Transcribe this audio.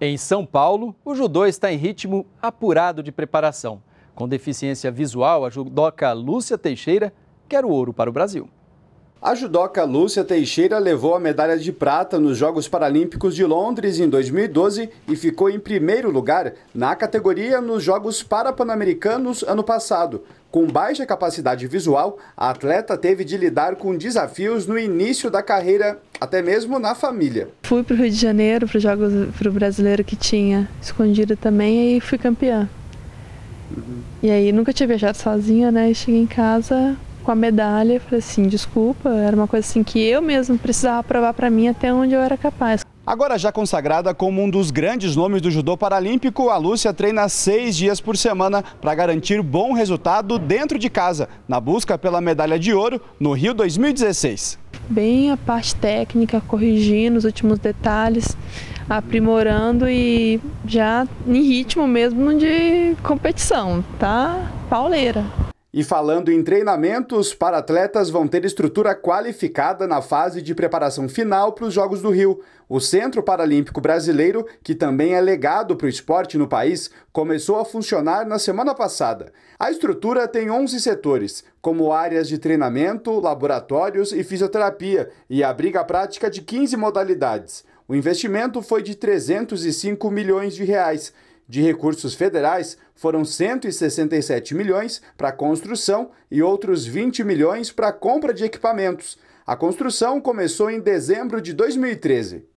Em São Paulo, o judô está em ritmo apurado de preparação. Com deficiência visual, a judoca Lúcia Teixeira quer o ouro para o Brasil. A judoca Lúcia Teixeira levou a medalha de prata nos Jogos Paralímpicos de Londres em 2012 e ficou em primeiro lugar na categoria nos Jogos Parapanamericanos ano passado. Com baixa capacidade visual, a atleta teve de lidar com desafios no início da carreira, até mesmo na família. Fui para o Rio de Janeiro, para os Jogos o Brasileiro que tinha escondido também e fui campeã. Uhum. E aí nunca tinha viajado sozinha, né? Cheguei em casa, com a medalha e falei assim, desculpa, era uma coisa assim que eu mesmo precisava provar para mim até onde eu era capaz. Agora já consagrada como um dos grandes nomes do judô paralímpico, a Lúcia treina seis dias por semana para garantir bom resultado dentro de casa, na busca pela medalha de ouro no Rio 2016. Bem a parte técnica, corrigindo os últimos detalhes, aprimorando e já em ritmo mesmo de competição, tá? Pauleira. E falando em treinamentos, para atletas vão ter estrutura qualificada na fase de preparação final para os Jogos do Rio. O Centro Paralímpico Brasileiro, que também é legado para o esporte no país, começou a funcionar na semana passada. A estrutura tem 11 setores, como áreas de treinamento, laboratórios e fisioterapia, e abriga a prática de 15 modalidades. O investimento foi de 305 milhões de reais de recursos federais, foram 167 milhões para construção e outros 20 milhões para compra de equipamentos. A construção começou em dezembro de 2013.